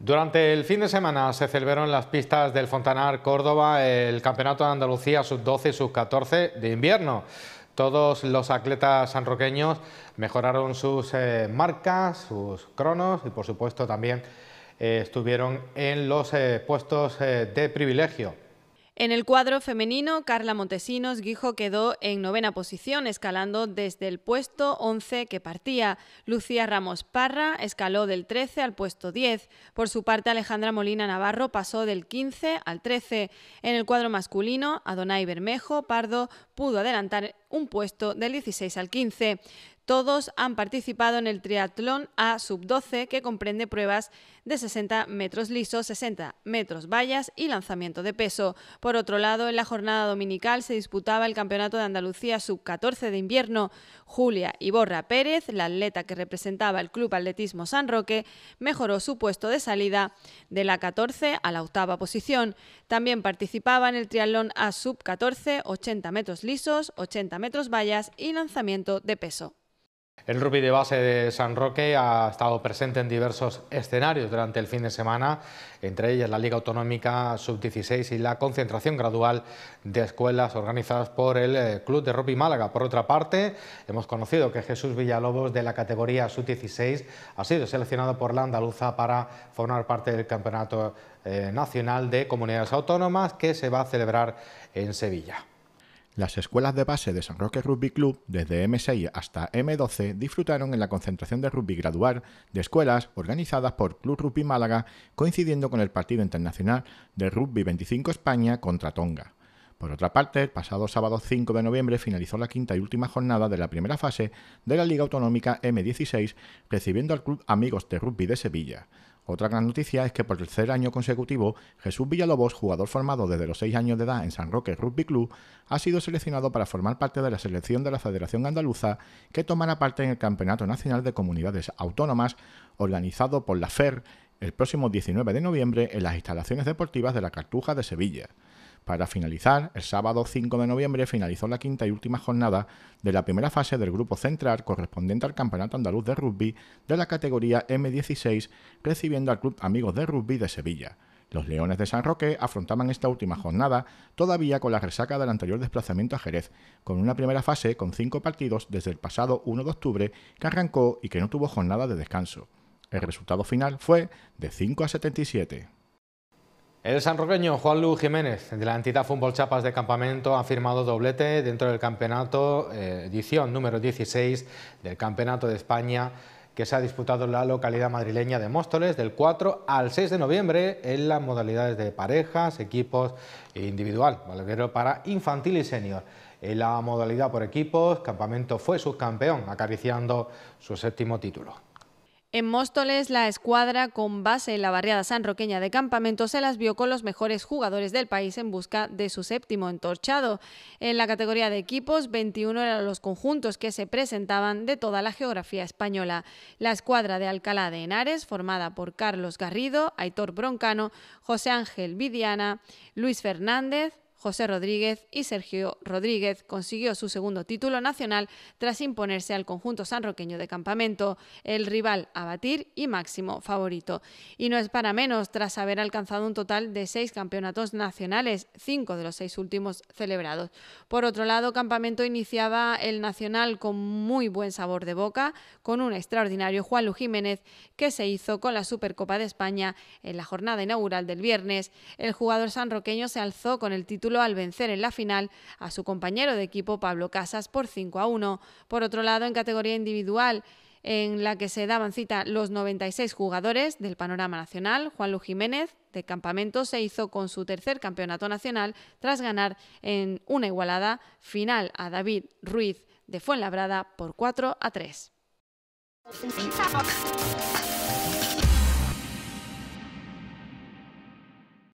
Durante el fin de semana se celebraron las pistas del Fontanar Córdoba el Campeonato de Andalucía Sub-12 y Sub-14 de invierno. Todos los atletas sanroqueños mejoraron sus eh, marcas, sus cronos y por supuesto también eh, estuvieron en los eh, puestos de privilegio. En el cuadro femenino, Carla Montesinos Guijo quedó en novena posición, escalando desde el puesto 11 que partía. Lucía Ramos Parra escaló del 13 al puesto 10. Por su parte, Alejandra Molina Navarro pasó del 15 al 13. En el cuadro masculino, Adonai Bermejo Pardo pudo adelantar un puesto del 16 al 15. Todos han participado en el triatlón A sub 12 que comprende pruebas de 60 metros lisos, 60 metros vallas y lanzamiento de peso. Por otro lado, en la jornada dominical se disputaba el Campeonato de Andalucía sub 14 de invierno. Julia Iborra Pérez, la atleta que representaba el Club Atletismo San Roque, mejoró su puesto de salida de la 14 a la octava posición. También participaba en el triatlón A sub 14, 80 metros 80 metros vallas y lanzamiento de peso. El rugby de base de San Roque ha estado presente en diversos escenarios durante el fin de semana, entre ellas la Liga Autonómica Sub-16 y la concentración gradual de escuelas organizadas por el eh, Club de Rugby Málaga. Por otra parte, hemos conocido que Jesús Villalobos de la categoría Sub-16 ha sido seleccionado por la andaluza para formar parte del Campeonato eh, Nacional de Comunidades Autónomas que se va a celebrar en Sevilla. Las escuelas de base de San Roque Rugby Club, desde M6 hasta M12, disfrutaron en la concentración de rugby graduar de escuelas organizadas por Club Rugby Málaga, coincidiendo con el partido internacional de Rugby 25 España contra Tonga. Por otra parte, el pasado sábado 5 de noviembre finalizó la quinta y última jornada de la primera fase de la Liga Autonómica M16, recibiendo al Club Amigos de Rugby de Sevilla. Otra gran noticia es que por tercer año consecutivo, Jesús Villalobos, jugador formado desde los 6 años de edad en San Roque Rugby Club, ha sido seleccionado para formar parte de la selección de la Federación Andaluza que tomará parte en el Campeonato Nacional de Comunidades Autónomas organizado por la FER el próximo 19 de noviembre en las instalaciones deportivas de la Cartuja de Sevilla. Para finalizar, el sábado 5 de noviembre finalizó la quinta y última jornada de la primera fase del grupo central correspondiente al Campeonato Andaluz de Rugby de la categoría M16, recibiendo al Club Amigos de Rugby de Sevilla. Los Leones de San Roque afrontaban esta última jornada todavía con la resaca del anterior desplazamiento a Jerez, con una primera fase con cinco partidos desde el pasado 1 de octubre que arrancó y que no tuvo jornada de descanso. El resultado final fue de 5 a 77. El sanroqueño Juan Luis Jiménez de la entidad Fútbol Chapas de Campamento ha firmado doblete dentro del campeonato, eh, edición número 16 del Campeonato de España que se ha disputado en la localidad madrileña de Móstoles del 4 al 6 de noviembre en las modalidades de parejas, equipos e individual, para infantil y senior. En la modalidad por equipos, Campamento fue subcampeón, acariciando su séptimo título. En Móstoles, la escuadra con base en la barriada sanroqueña de Campamento se las vio con los mejores jugadores del país en busca de su séptimo entorchado. En la categoría de equipos, 21 eran los conjuntos que se presentaban de toda la geografía española. La escuadra de Alcalá de Henares, formada por Carlos Garrido, Aitor Broncano, José Ángel Vidiana, Luis Fernández, José Rodríguez y Sergio Rodríguez consiguió su segundo título nacional tras imponerse al conjunto sanroqueño de campamento, el rival a batir y máximo favorito. Y no es para menos tras haber alcanzado un total de seis campeonatos nacionales, cinco de los seis últimos celebrados. Por otro lado, Campamento iniciaba el nacional con muy buen sabor de boca, con un extraordinario Juan Lu Jiménez que se hizo con la Supercopa de España en la jornada inaugural del viernes. El jugador sanroqueño se alzó con el título al vencer en la final a su compañero de equipo Pablo Casas por 5 a 1. Por otro lado, en categoría individual, en la que se daban cita los 96 jugadores del panorama nacional, Juan Luis Jiménez de Campamento se hizo con su tercer campeonato nacional tras ganar en una igualada final a David Ruiz de Fuenlabrada por 4 a 3.